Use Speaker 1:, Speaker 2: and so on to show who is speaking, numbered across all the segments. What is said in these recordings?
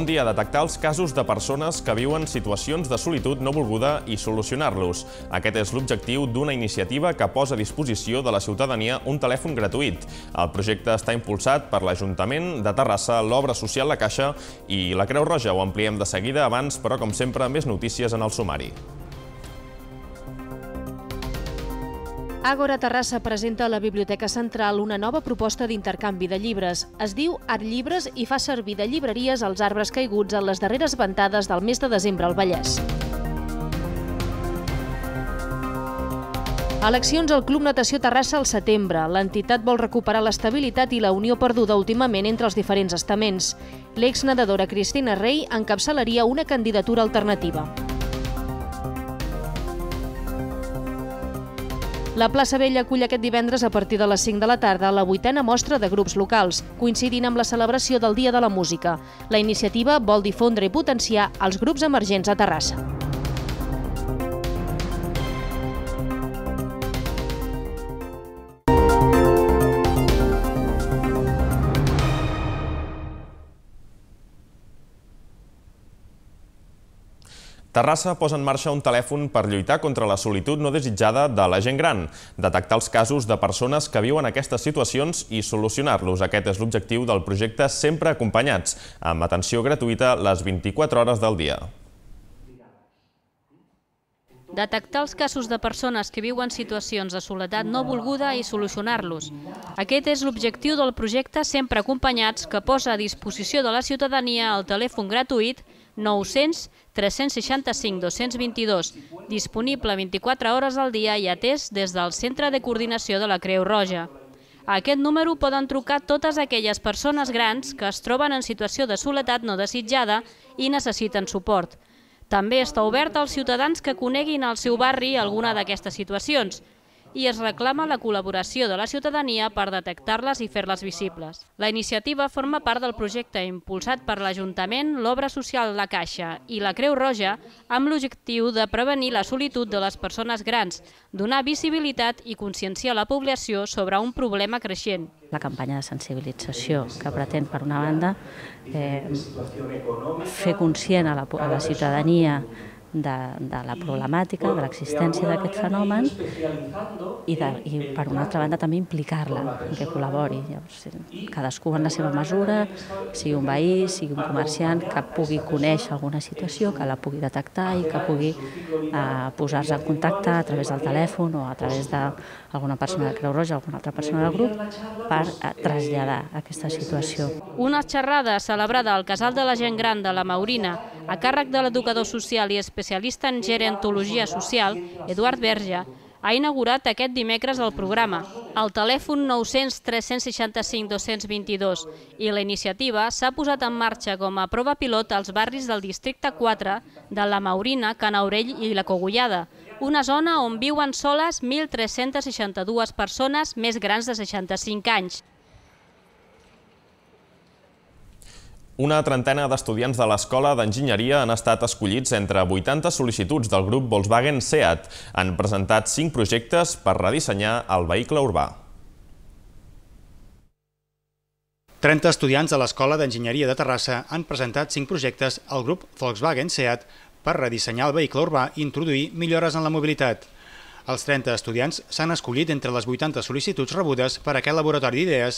Speaker 1: bon dia, detectar els casos de persones que viuen situacions de solitud no volguda i solucionar-los. Aquest és l'objectiu d'una iniciativa que posa a disposició de la ciutadania un telèfon gratuït. El projecte està impulsat per l'Ajuntament de Terrassa, l'Obra Social La Caixa i la Creu Roja. Ho ampliem de seguida abans, però com sempre, més notícies en el sumari.
Speaker 2: Agora Terrassa presenta a la Biblioteca Central una nova proposta d'intercanvi de llibres. Es diu Art Llibres i fa servir de llibreries als arbres caiguts en les darreres ventades del mes de desembre al Vallès. Eleccions al Club Natació Terrassa al setembre. L'entitat vol recuperar l'estabilitat i la unió perduda últimament entre els diferents estaments. L'exnedadora Cristina Rey encapçalaria una candidatura alternativa. La plaça Vella acull aquest divendres a partir de les 5 de la tarda la vuitena mostra de grups locals, coincidint amb la celebració del Dia de la Música. La iniciativa vol difondre i potenciar els grups emergents a Terrassa.
Speaker 1: Terrassa posa en marxa un telèfon per lluitar contra la solitud no desitjada de la gent gran, detectar els casos de persones que viuen aquestes situacions i solucionar-los. Aquest és l'objectiu del projecte Sempre Acompanyats, amb atenció gratuïta les 24 hores del dia.
Speaker 3: Detectar els casos de persones que viuen situacions de soledat no volguda i solucionar-los. Aquest és l'objectiu del projecte Sempre Acompanyats, que posa a disposició de la ciutadania el telèfon gratuït 900 365 222, disponible 24 hores al dia i atès des del Centre de Coordinació de la Creu Roja. A aquest número poden trucar totes aquelles persones grans que es troben en situació de soledat no desitjada i necessiten suport. També està obert als ciutadans que coneguin al seu barri alguna d'aquestes situacions, i es reclama la col·laboració de la ciutadania per detectar-les i fer-les visibles. La iniciativa forma part del projecte impulsat per l'Ajuntament, l'Obra Social La Caixa i la Creu Roja amb l'objectiu de prevenir la solitud de les persones grans, donar visibilitat i conscienciar la població sobre un problema creixent. La campanya de sensibilització que pretén, per una banda, eh, fer conscient a la, a la ciutadania de, de la problemàtica, de l'existència d'aquest fenomen
Speaker 4: i, de, i per una altra
Speaker 3: banda també implicar-la, que col·labori. Llavors, cadascú en la seva mesura, sigui un veí, sigui un comerciant, que pugui conèixer alguna situació, que la pugui detectar i que pugui eh, posar-se en contacte a través del telèfon o a través d'alguna persona de Creu Roja, alguna altra persona del grup, per eh, traslladar aquesta situació. Una xerrada celebrada al Casal de la Gent Gran de la Maurina a càrrec de l'educador social i especialista en gerontologia social, Eduard Verge, ha inaugurat aquest dimecres el programa, el telèfon 900 365 222, i la iniciativa s'ha posat en marxa com a prova pilot als barris del districte 4 de la Maurina, Canaurell i la Cogullada, una zona on viuen soles 1.362 persones més grans de 65 anys.
Speaker 1: Una trentena d'estudiants de l'Escola d'Enginyeria han estat escollits entre 80 sol·licituds del grup Volkswagen SEAT. Han presentat 5 projectes per redissenyar el vehicle urbà.
Speaker 5: 30 estudiants de l'Escola d'Enginyeria de Terrassa han presentat 5 projectes al grup Volkswagen SEAT per redissenyar el vehicle urbà i introduir millores en la mobilitat. Els 30 estudiants s'han escollit entre les 80 sol·licituds rebudes per a aquest laboratori d'idees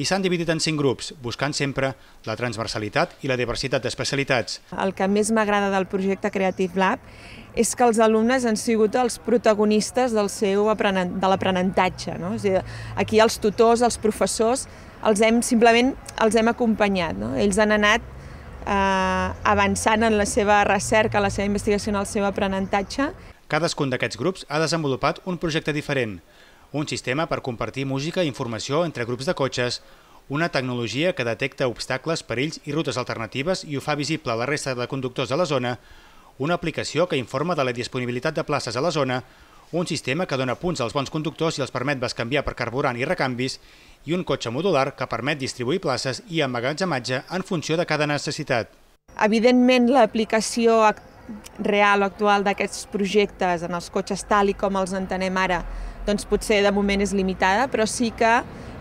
Speaker 5: i s'han dividit en 5 grups, buscant sempre la transversalitat i la diversitat d'especialitats.
Speaker 6: El que més m'agrada del projecte Creative Lab és que els alumnes han sigut els protagonistes del seu aprenent, de l'aprenentatge. No? És dir, aquí els tutors, els professors, els hem, simplement els hem acompanyat. No? Ells han anat eh, avançant en la seva recerca, en la seva investigació, en el seu aprenentatge
Speaker 5: Cadascun d'aquests grups ha desenvolupat un projecte diferent, un sistema per compartir música i informació entre grups de cotxes, una tecnologia que detecta obstacles, perills i rutes alternatives i ho fa visible a la resta de conductors de la zona, una aplicació que informa de la disponibilitat de places a la zona, un sistema que dona punts als bons conductors i els permet bescanviar per carburant i recanvis, i un cotxe modular que permet distribuir places i emmagatzematge en funció de cada necessitat.
Speaker 6: Evidentment, l'aplicació actual real o actual d'aquests projectes en els cotxes tal i com els entenem ara, doncs potser de moment és limitada, però sí que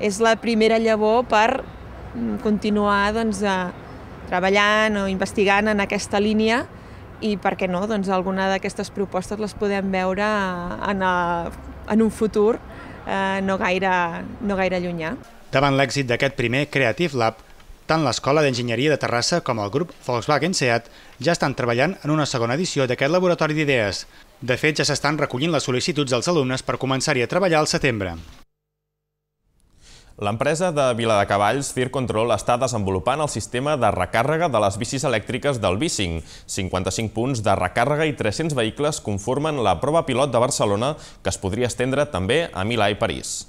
Speaker 6: és la primera llavor per mm, continuar doncs, eh, treballant o investigant en aquesta línia i per què no, doncs alguna d'aquestes propostes les podem veure eh, en, a, en un futur eh, no, gaire, no gaire llunyà.
Speaker 5: Davant l'èxit d'aquest primer Creative Lab, tant l'Escola d'Enginyeria de Terrassa com el grup Volkswagen Seat ja estan treballant en una segona edició d'aquest laboratori d'idees. De fet, ja s'estan recollint les sol·licituds dels alumnes per començar-hi a treballar al setembre.
Speaker 1: L'empresa de Viladecavalls, Fir Control, està desenvolupant el sistema de recàrrega de les bicis elèctriques del Bicing. 55 punts de recàrrega i 300 vehicles conformen la prova pilot de Barcelona, que es podria estendre també a Milà i París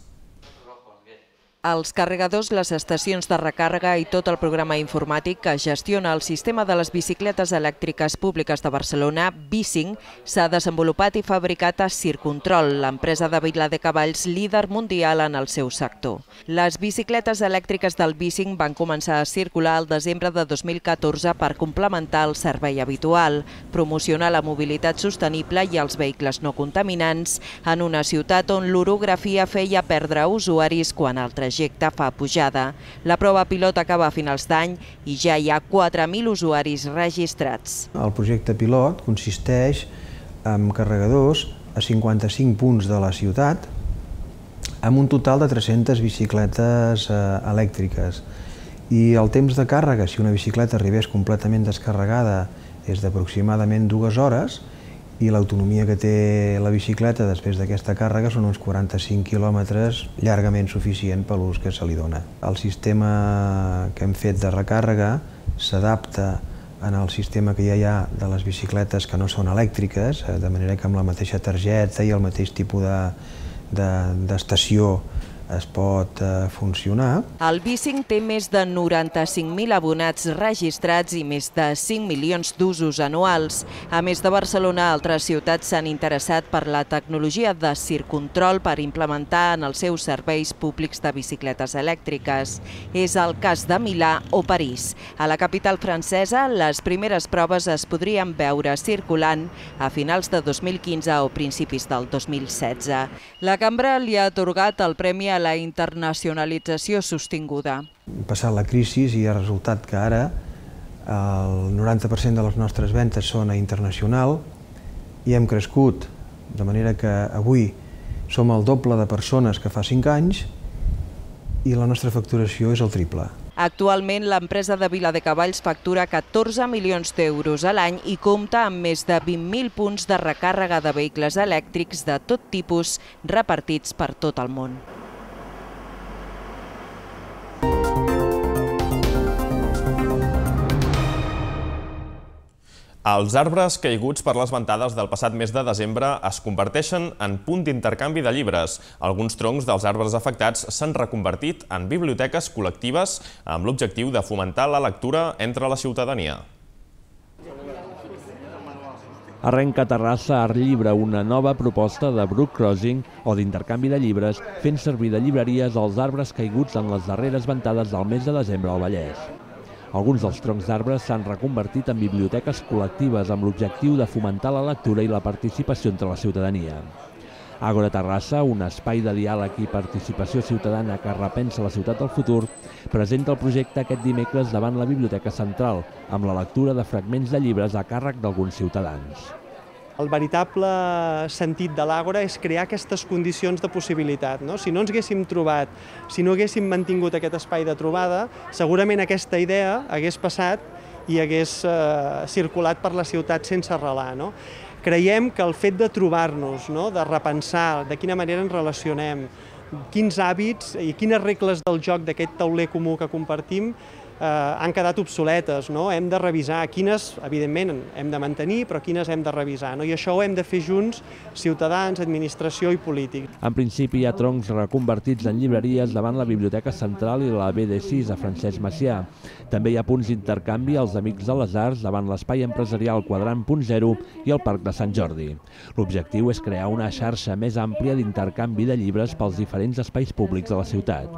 Speaker 6: els carregadors, les estacions de recàrrega i tot el programa informàtic que gestiona el sistema de les bicicletes elèctriques públiques de Barcelona, Bicing, s'ha desenvolupat i fabricat a Circontrol, l'empresa de Vila de Cavalls líder mundial en el seu sector. Les bicicletes elèctriques del Bicing van començar a circular el desembre de 2014 per complementar el servei habitual, promocionar la mobilitat sostenible i els vehicles no contaminants en una ciutat on l'orografia feia perdre usuaris quan altres trajecte fa pujada. La prova pilot acaba a finals d'any i ja hi ha 4.000 usuaris registrats.
Speaker 4: El projecte pilot consisteix en carregadors a 55 punts de la ciutat amb un total de 300 bicicletes eh, elèctriques. I el temps de càrrega, si una bicicleta arribés completament descarregada, és d'aproximadament dues hores, i l'autonomia que té la bicicleta després d'aquesta càrrega són uns 45 quilòmetres llargament suficient per l'ús que se li dona. El sistema que hem fet de recàrrega s'adapta en el sistema que ja hi ha de les bicicletes que no són elèctriques, eh, de manera que amb la mateixa targeta i el mateix tipus d'estació de, de, es pot eh, funcionar.
Speaker 6: El Bicing té més de 95.000 abonats registrats i més de 5 milions d'usos anuals. A més de Barcelona, altres ciutats s'han interessat per la tecnologia de circontrol per implementar en els seus serveis públics de bicicletes elèctriques. És el cas de Milà o París. A la capital francesa, les primeres proves es podrien veure circulant a finals de 2015 o principis del 2016. La cambra li ha atorgat el Premi a la internacionalització sostinguda.
Speaker 4: Passat la crisi i ha resultat que ara el 90% de les nostres ventes són a internacional i hem crescut, de manera que avui som el doble de persones que fa 5 anys i la nostra facturació és el triple.
Speaker 6: Actualment, l'empresa de Vila de Cavalls factura 14 milions d'euros a l'any i compta amb més de 20.000 punts de recàrrega de vehicles elèctrics de tot tipus repartits per tot el món.
Speaker 1: Els arbres caiguts per les ventades del passat mes de desembre es converteixen en punt d'intercanvi de llibres. Alguns troncs dels arbres afectats s'han reconvertit en biblioteques col·lectives amb l'objectiu de fomentar la lectura entre la ciutadania.
Speaker 7: Arrenca Terrassa Art Llibre una nova proposta de Brook Crossing o d'intercanvi de llibres fent servir de llibreries els arbres caiguts en les darreres ventades del mes de desembre al Vallès. Alguns dels troncs d'arbres s'han reconvertit en biblioteques col·lectives amb l'objectiu de fomentar la lectura i la participació entre la ciutadania. Agora Terrassa, un espai de diàleg i participació ciutadana que repensa la ciutat del futur, presenta el projecte aquest dimecres davant la Biblioteca Central, amb la lectura de fragments de llibres a càrrec d'alguns ciutadans.
Speaker 5: El veritable sentit de l'Àgora és crear aquestes condicions de possibilitat. No? Si no ens haguéssim trobat, si no haguéssim mantingut aquest espai de trobada, segurament aquesta idea hagués passat i hagués eh, circulat per la ciutat sense arrelar. No? Creiem que el fet de trobar-nos, no? de repensar de quina manera ens relacionem, quins hàbits i quines regles del joc d'aquest tauler comú que compartim Eh, han quedat obsoletes, no? hem de revisar quines, evidentment, hem de mantenir, però quines hem de revisar. No? I això ho hem de fer junts, ciutadans, administració i polítics.
Speaker 7: En principi hi ha troncs reconvertits en llibreries davant la Biblioteca Central i la BD6 a Francesc Macià. També hi ha punts d'intercanvi als Amics de les Arts davant l'espai empresarial Quadrant .0 i el Parc de Sant Jordi. L'objectiu és crear una xarxa més àmplia d'intercanvi de llibres pels diferents espais públics de la ciutat.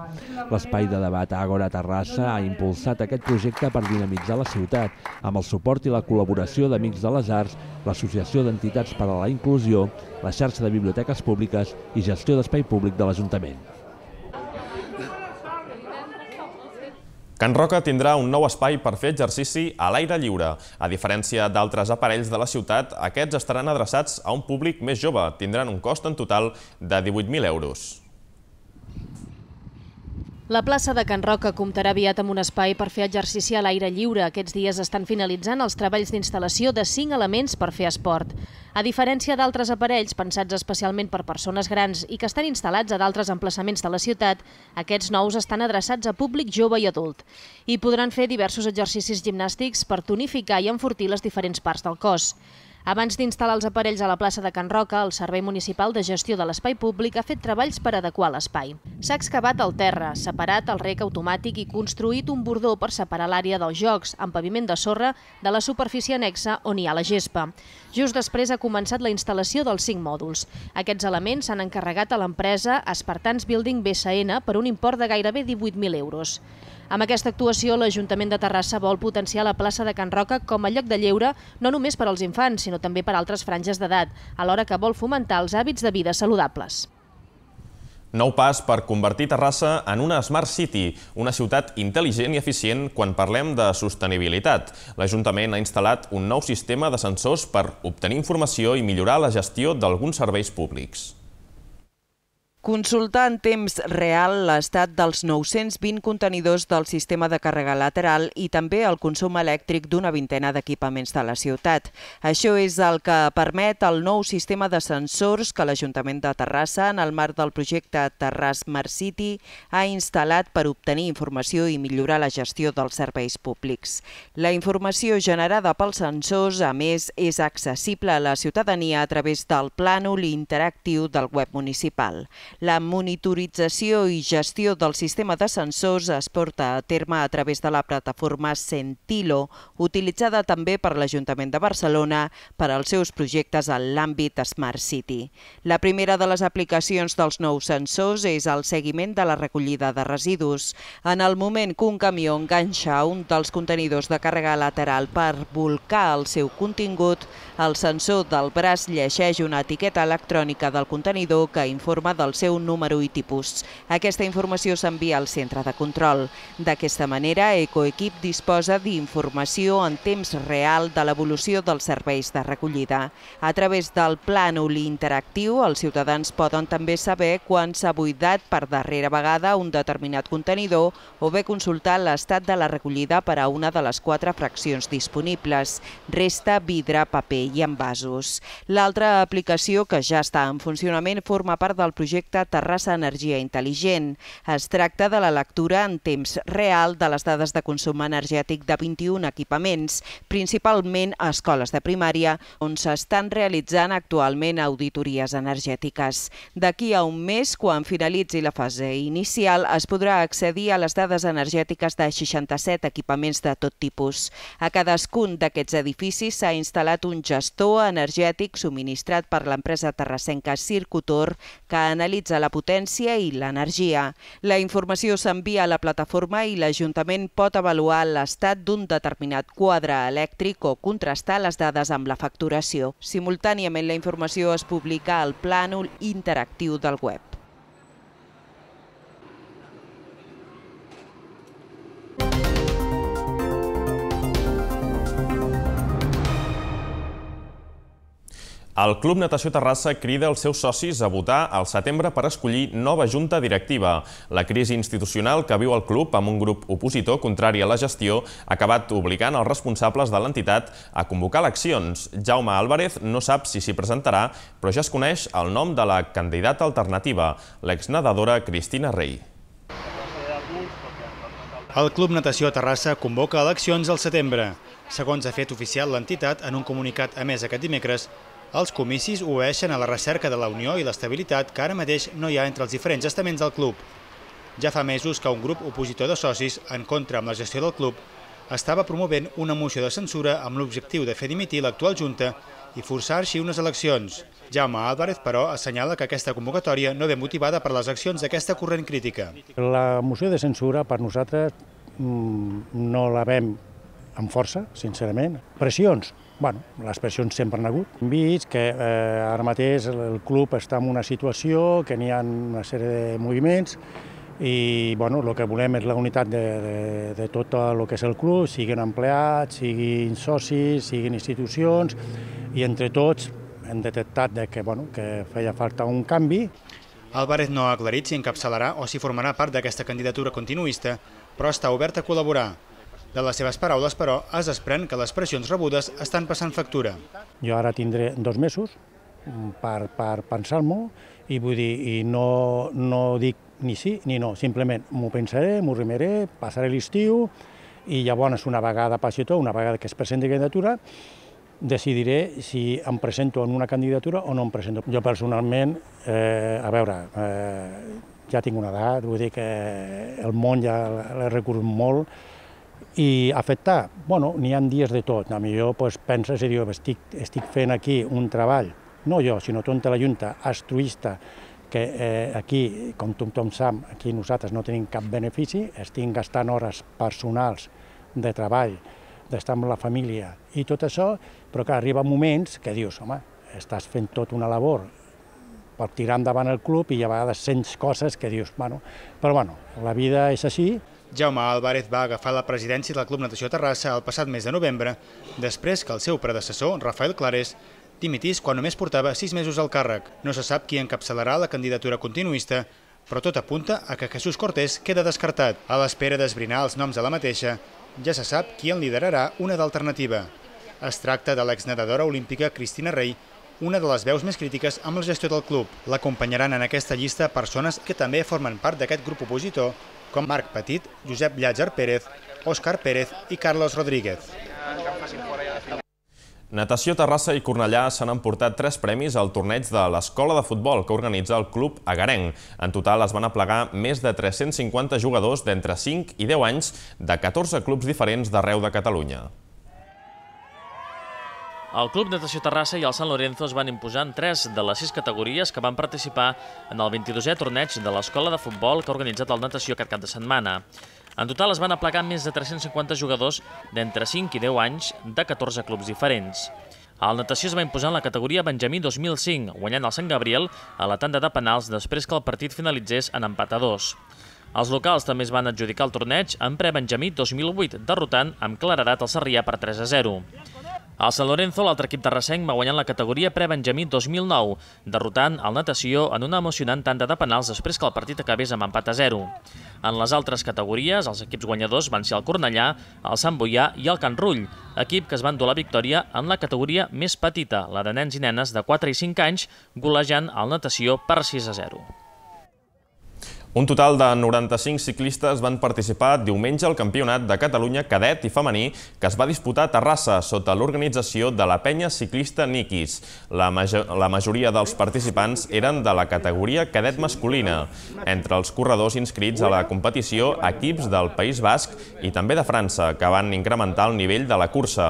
Speaker 7: L'espai de debat Àgora Terrassa ha impulsat impulsat aquest projecte per dinamitzar la ciutat, amb el suport i la col·laboració d'Amics de les Arts, l'Associació d'Entitats per a la Inclusió, la xarxa de biblioteques públiques i gestió d'espai públic de l'Ajuntament. Can Roca tindrà un nou espai per fer exercici
Speaker 1: a l'aire lliure. A diferència d'altres aparells de la ciutat, aquests estaran adreçats a un públic més jove. Tindran un cost en total de 18.000 euros.
Speaker 2: La plaça de Can Roca comptarà aviat amb un espai per fer exercici a l'aire lliure. Aquests dies estan finalitzant els treballs d'instal·lació de cinc elements per fer esport. A diferència d'altres aparells pensats especialment per persones grans i que estan instal·lats a d'altres emplaçaments de la ciutat, aquests nous estan adreçats a públic jove i adult. I podran fer diversos exercicis gimnàstics per tonificar i enfortir les diferents parts del cos. Abans d'instal·lar els aparells a la plaça de Can Roca, el Servei Municipal de Gestió de l'Espai Públic ha fet treballs per adequar l'espai. S'ha excavat el terra, separat el rec automàtic i construït un bordó per separar l'àrea dels jocs, amb paviment de sorra, de la superfície anexa on hi ha la gespa. Just després ha començat la instal·lació dels cinc mòduls. Aquests elements s'han encarregat a l'empresa Espartans Building BSN per un import de gairebé 18.000 euros. Amb aquesta actuació, l'Ajuntament de Terrassa vol potenciar la plaça de Can Roca com a lloc de lleure no només per als infants, sinó sinó també per altres franges d'edat, alhora que vol fomentar els hàbits de vida saludables.
Speaker 1: Nou pas per convertir Terrassa en una Smart City, una ciutat intel·ligent i eficient quan parlem de sostenibilitat. L'Ajuntament ha instal·lat un nou sistema de sensors per obtenir informació i millorar la gestió d'alguns serveis públics
Speaker 6: consultar en temps real l'estat dels 920 contenidors del sistema de càrrega lateral i també el consum elèctric d'una vintena d'equipaments de la ciutat. Això és el que permet el nou sistema de sensors que l'Ajuntament de Terrassa, en el marc del projecte Terràs Mar City, ha instal·lat per obtenir informació i millorar la gestió dels serveis públics. La informació generada pels sensors, a més, és accessible a la ciutadania a través del plànol interactiu del web municipal. La monitorització i gestió del sistema de sensors es porta a terme a través de la plataforma Sentilo, utilitzada també per l'Ajuntament de Barcelona per als seus projectes en l'àmbit Smart City. La primera de les aplicacions dels nous sensors és el seguiment de la recollida de residus. En el moment que un camió enganxa un dels contenidors de càrrega lateral per volcar el seu contingut, el sensor del braç llegeix una etiqueta electrònica del contenidor que informa del seu seu número i tipus. Aquesta informació s'envia al centre de control. D'aquesta manera, Ecoequip disposa d'informació en temps real de l'evolució dels serveis de recollida. A través del plànol interactiu, els ciutadans poden també saber quan s'ha buidat per darrera vegada un determinat contenidor o bé consultar l'estat de la recollida per a una de les quatre fraccions disponibles, resta, vidre, paper i envasos. L'altra aplicació que ja està en funcionament forma part del projecte projecte Terrassa Energia Intel·ligent. Es tracta de la lectura en temps real de les dades de consum energètic de 21 equipaments, principalment a escoles de primària, on s'estan realitzant actualment auditories energètiques. D'aquí a un mes, quan finalitzi la fase inicial, es podrà accedir a les dades energètiques de 67 equipaments de tot tipus. A cadascun d'aquests edificis s'ha instal·lat un gestor energètic subministrat per l'empresa terrassenca Circutor que analitza utilitza la potència i l'energia. La informació s'envia a la plataforma i l'Ajuntament pot avaluar l'estat d'un determinat quadre elèctric o contrastar les dades amb la facturació. Simultàniament, la informació es publica al plànol interactiu del web.
Speaker 1: El Club Natació Terrassa crida els seus socis a votar al setembre per escollir nova junta directiva. La crisi institucional que viu el club amb un grup opositor contrari a la gestió ha acabat obligant els responsables de l'entitat a convocar eleccions. Jaume Álvarez no sap si s'hi presentarà, però ja es coneix el nom de la candidata alternativa, l'exnedadora Cristina Rey. El Club Natació Terrassa convoca eleccions al setembre.
Speaker 5: Segons ha fet oficial l'entitat, en un comunicat emès aquest dimecres, els comicis obeixen a la recerca de la unió i l'estabilitat que ara mateix no hi ha entre els diferents estaments del club. Ja fa mesos que un grup opositor de socis, en contra amb la gestió del club, estava promovent una moció de censura amb l'objectiu de fer dimitir l'actual Junta i forçar així unes eleccions. Jaume Álvarez, però, assenyala que aquesta convocatòria no ve motivada per les accions d'aquesta corrent crítica. La
Speaker 8: moció de censura per nosaltres mm, no la vam amb força, sincerament. Pressions, bueno, les pressions sempre han hagut. Hem vist que eh, ara mateix el club està en una situació, que n'hi ha una sèrie de moviments, i bueno, el que volem és la unitat de, de, de tot el que és el club, siguin empleats, siguin socis, siguin institucions, i entre tots hem detectat de que, bueno,
Speaker 5: que feia falta un canvi. Álvarez no ha aclarit si encapçalarà o si formarà part d'aquesta candidatura continuista, però està obert a col·laborar. De les seves paraules, però, es desprèn que les pressions rebudes estan passant factura.
Speaker 8: Jo ara tindré dos mesos per, per pensar-m'ho i vull dir, i no, no dic ni sí ni no, simplement m'ho pensaré, m'ho remeré, passaré l'estiu i llavors una vegada passi tot, una vegada que es presenti candidatura, decidiré si em presento en una candidatura o no em presento. Jo personalment, eh, a veure, eh, ja tinc una edat, vull dir que el món ja l'he recorregut molt, i afectar, bueno, n'hi ha dies de tot. A jo pues, penses i dius, estic, estic fent aquí un treball, no jo, sinó tota la Junta, astruista, que eh, aquí, com tothom sap, aquí nosaltres no tenim cap benefici, estic gastant hores personals de treball, d'estar amb la família i tot això, però que arriba moments que dius, home, estàs fent tot una labor per tirar endavant el club i a vegades sents coses que dius, bueno, però bueno,
Speaker 5: la vida és així, Jaume Álvarez va agafar la presidència del Club Natació Terrassa el passat mes de novembre, després que el seu predecessor, Rafael Clares, dimitís quan només portava sis mesos al càrrec. No se sap qui encapçalarà la candidatura continuista, però tot apunta a que Jesús Cortés queda descartat. A l'espera d'esbrinar els noms de la mateixa, ja se sap qui en liderarà una d'alternativa. Es tracta de l'exnedadora olímpica Cristina Rey, una de les veus més crítiques amb la gestió del club. L'acompanyaran en aquesta llista persones que també formen part d'aquest grup opositor, com Marc Petit, Josep Llàger Pérez, Òscar Pérez i Carlos Rodríguez.
Speaker 1: Natació Terrassa i Cornellà s'han emportat tres premis al torneig de l'Escola de Futbol que organitza el Club Agarenc. En total es van aplegar més de 350 jugadors d'entre 5 i 10 anys de 14 clubs diferents d'arreu de Catalunya.
Speaker 9: El Club Natació Terrassa i el Sant Lorenzo es van imposar en tres de les sis categories que van participar en el 22è torneig de l'Escola de Futbol que ha organitzat el Natació aquest cap de setmana. En total es van aplegar més de 350 jugadors d'entre 5 i 10 anys de 14 clubs diferents. El natació es va imposar en la categoria Benjamí 2005, guanyant el Sant Gabriel a la tanda de penals després que el partit finalitzés en empat a dos. Els locals també es van adjudicar el torneig en pre-Benjamí 2008, derrotant amb claredat el Sarrià per 3 a 0. El San Lorenzo, l'altre equip de Resenc, va guanyant la categoria pre-Benjamí 2009, derrotant el natació en una emocionant tanda de penals després que el partit acabés amb empat a 0. En les altres categories, els equips guanyadors van ser el Cornellà, el Sant Boià i el Can Rull, equip que es van dur la victòria en la categoria més petita, la de nens i nenes de 4 i 5 anys, golejant el natació per 6 a 0.
Speaker 1: Un total de 95 ciclistes van participar diumenge al Campionat de Catalunya cadet i femení que es va disputar a Terrassa sota l'organització de la penya ciclista Nikis. La, major, la majoria dels participants eren de la categoria cadet masculina. Entre els corredors inscrits a la competició, equips del País Basc i també de França, que van incrementar el nivell de la cursa.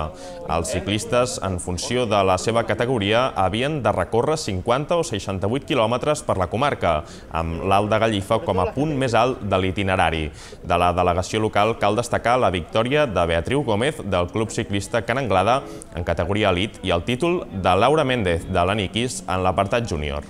Speaker 1: Els ciclistes, en funció de la seva categoria, havien de recórrer 50 o 68 quilòmetres per la comarca, amb l'Alt de Gallifa com com a punt més alt de l'itinerari. De la delegació local cal destacar la victòria de Beatriu Gómez del Club Ciclista Can Anglada en categoria elit i el títol de Laura Méndez de l'Aniquis en l'apartat júnior.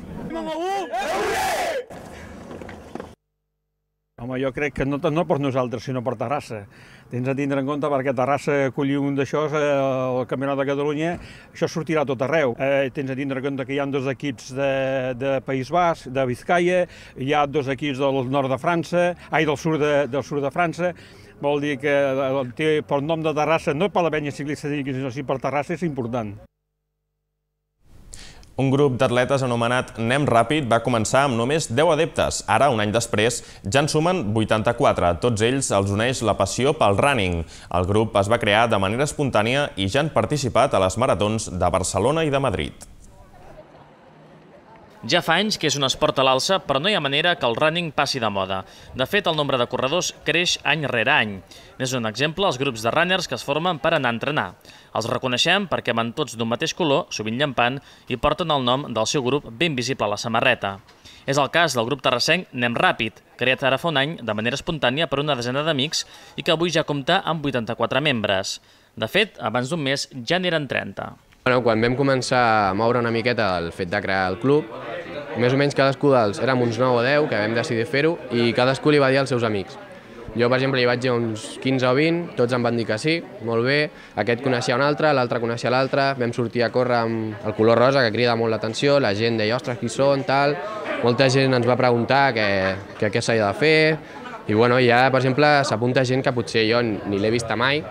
Speaker 1: Home, jo crec que no, no per nosaltres, sinó per Terrassa. Tens a tindre en compte perquè Terrassa acollir un d'això eh, al Campionat de Catalunya, això sortirà tot arreu. Eh, tens a tindre en compte que hi ha dos equips de, de País Basc, de Vizcaya, hi ha dos equips del nord de França, ai, del sud de, del sud de França, vol dir que eh, té pel nom de Terrassa, no per la penya ciclista, sinó sí per Terrassa, és important. Un grup d'atletes anomenat NEM Ràpid va començar amb només 10 adeptes. Ara, un any després, ja en sumen 84. Tots ells els uneix la passió pel running. El grup es va crear de manera espontània i ja han participat a les maratons de Barcelona i de Madrid.
Speaker 9: Ja fa anys que és un esport a l'alça, però no hi ha manera que el running passi de moda. De fet, el nombre de corredors creix any rere any. N'és un exemple els grups de runners que es formen per anar a entrenar. Els reconeixem perquè van tots d'un mateix color, sovint llampant, i porten el nom del seu grup ben visible a la samarreta. És el cas del grup terrassenc Nem Ràpid, creat ara fa un any de manera espontània per una desena d'amics i que avui ja compta amb 84 membres. De fet, abans d'un mes ja n'eren 30.
Speaker 1: Bueno, quan vam començar a moure una miqueta el fet de crear el club, més o menys cadascú dels, érem uns 9 o 10 que vam decidir fer-ho i cadascú li va dir als seus amics. Jo, per exemple, hi vaig dir uns 15 o 20, tots em van dir que sí, molt bé, aquest coneixia un altre, l'altre coneixia l'altre, vam sortir a córrer amb el color rosa, que crida molt l'atenció, la gent deia, ostres, qui són, tal... Molta gent ens va preguntar què s'havia de fer, i bueno, ja, per exemple, s'apunta gent que potser jo ni l'he vista mai,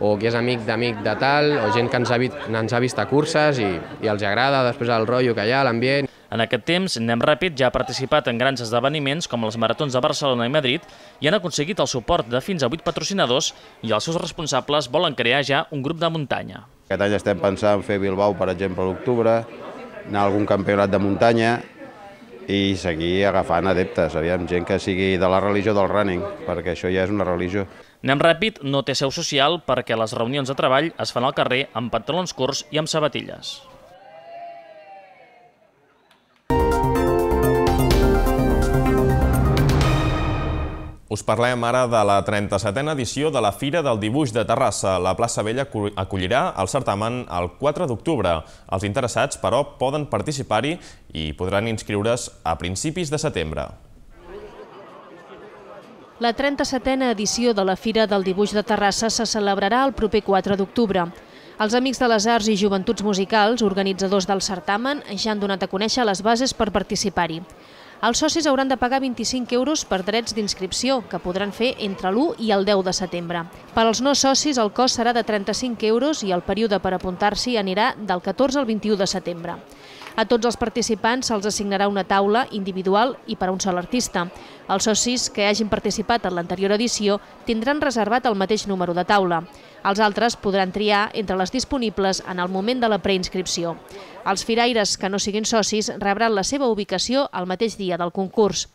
Speaker 1: o que és amic d'amic de tal, o gent que ens ha, vist, ens ha vist a curses i, i els agrada després el rotllo que hi ha, l'ambient.
Speaker 9: En aquest temps, Nem Ràpid ja ha participat en grans esdeveniments com les maratons de Barcelona i Madrid i han aconseguit el suport de fins a 8 patrocinadors i els seus responsables volen crear ja un grup de muntanya.
Speaker 5: Aquest any estem pensant fer Bilbao, per exemple, a l'octubre, anar a algun campionat de
Speaker 9: muntanya i seguir agafant adeptes, aviam, gent que sigui de la religió del running, perquè això ja és una religió. Anem ràpid no té seu social perquè les reunions de treball es fan al carrer amb pantalons curts i amb sabatilles.
Speaker 1: Us parlem ara de la 37a edició de la Fira del Dibuix de Terrassa. La plaça Vella acollirà el certamen el 4 d'octubre. Els interessats, però, poden participar-hi i podran inscriure's a principis de setembre.
Speaker 2: La 37a edició de la Fira del Dibuix de Terrassa se celebrarà el proper 4 d'octubre. Els Amics de les Arts i Joventuts Musicals, organitzadors del certamen, ja han donat a conèixer les bases per participar-hi. Els socis hauran de pagar 25 euros per drets d'inscripció, que podran fer entre l'1 i el 10 de setembre. Per als no socis, el cost serà de 35 euros i el període per apuntar-s'hi anirà del 14 al 21 de setembre. A tots els participants se'ls assignarà una taula individual i per a un sol artista. Els socis que hagin participat en l'anterior edició tindran reservat el mateix número de taula. Els altres podran triar entre les disponibles en el moment de la preinscripció. Els firaires que no siguin socis rebran la seva ubicació el mateix dia del concurs.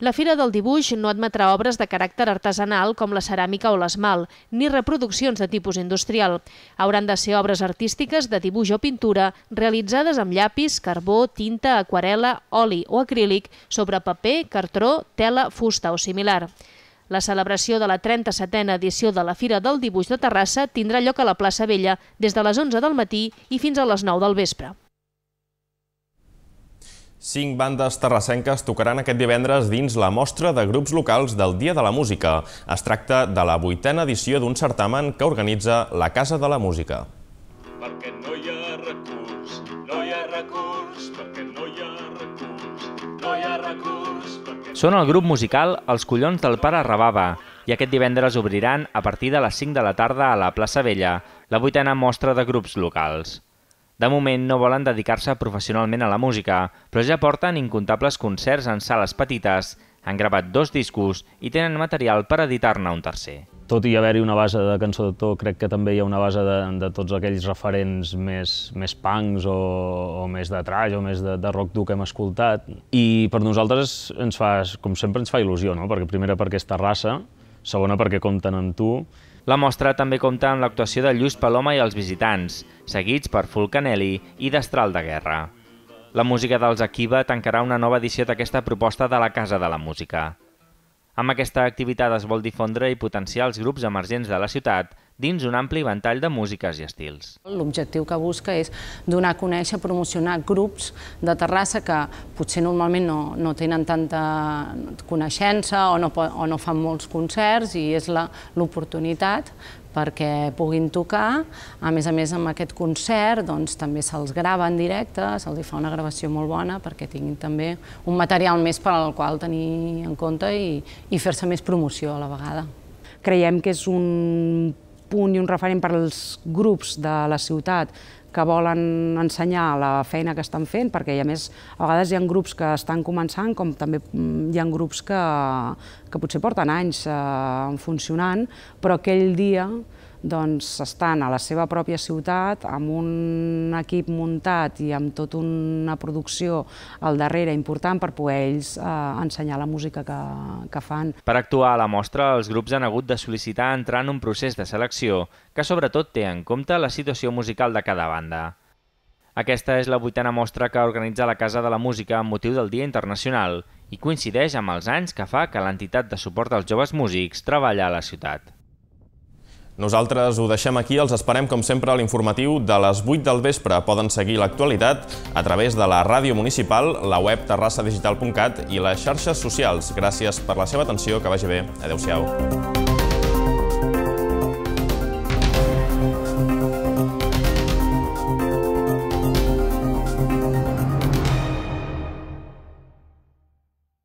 Speaker 2: La Fira del Dibuix no admetrà obres de caràcter artesanal com la ceràmica o l'esmalt, ni reproduccions de tipus industrial. Hauran de ser obres artístiques de dibuix o pintura realitzades amb llapis, carbó, tinta, aquarela, oli o acrílic sobre paper, cartró, tela, fusta o similar. La celebració de la 37a edició de la Fira del Dibuix de Terrassa tindrà lloc a la plaça Vella des de les 11 del matí i fins a les 9 del vespre.
Speaker 1: Cinc bandes terrassenques tocaran aquest divendres dins la mostra de grups locals del Dia de la Música. Es tracta de la vuitena edició d'un certamen que organitza la Casa de la
Speaker 10: Música. Perquè no hi ha recurs, no hi ha recurs, perquè no hi ha recurs,
Speaker 7: no hi ha recurs...
Speaker 10: Són el grup musical Els Collons del Pare Rebava, i aquest divendres obriran a partir de les 5 de la tarda a la plaça Vella, la vuitena mostra de grups locals. De moment no volen dedicar-se professionalment a la música, però ja porten incontables concerts en sales petites, han gravat dos discos i tenen material per editar-ne un tercer.
Speaker 9: Tot i haver-hi una base de cançó de to, crec que també hi ha una base de, de tots aquells referents més, més punks o, o més de trash o més de, de rock dur
Speaker 10: que hem escoltat. I per nosaltres, ens fa, com sempre, ens fa il·lusió, no? perquè primera perquè és Terrassa, segona perquè compten amb tu, la mostra també compta amb l'actuació de Lluís Paloma i els visitants, seguits per Fulcanelli i d'Estral de Guerra. La música dels Akiva tancarà una nova edició d'aquesta proposta de la Casa de la Música. Amb aquesta activitat es vol difondre i potenciar els grups emergents de la ciutat dins un ampli ventall de músiques i estils.
Speaker 2: L'objectiu que busca és donar a conèixer, promocionar grups de Terrassa que potser normalment no, no tenen tanta coneixença o no, o no fan molts concerts i és l'oportunitat perquè puguin tocar. A més a més, amb aquest concert doncs, també se'ls grava en directe, se'ls fa una gravació molt bona perquè tinguin també un material més per al qual tenir en compte i, i fer-se més promoció a la vegada. Creiem que és un punt i un referent per als grups
Speaker 6: de la ciutat que volen ensenyar la feina que estan fent, perquè a més a vegades hi ha grups que estan començant, com també mm, hi ha grups que, que potser porten anys eh, funcionant, però aquell dia doncs estan a la seva pròpia ciutat amb un equip muntat i amb tota una producció
Speaker 2: al darrere important per poder ells eh, ensenyar la música que, que fan.
Speaker 10: Per actuar a la mostra, els grups han hagut de sol·licitar entrar en un procés de selecció que sobretot té en compte la situació musical de cada banda. Aquesta és la vuitena mostra que organitza la Casa de la Música amb motiu del Dia Internacional i coincideix amb els anys que fa que l'entitat de suport als joves músics treballa a la ciutat. Nosaltres ho deixem aquí, els esperem com
Speaker 1: sempre a l'informatiu de les 8 del vespre. Poden seguir l'actualitat a través de la ràdio municipal, la web terrassadigital.cat i les xarxes socials. Gràcies per la seva atenció, que vagi bé. Adéu-siau.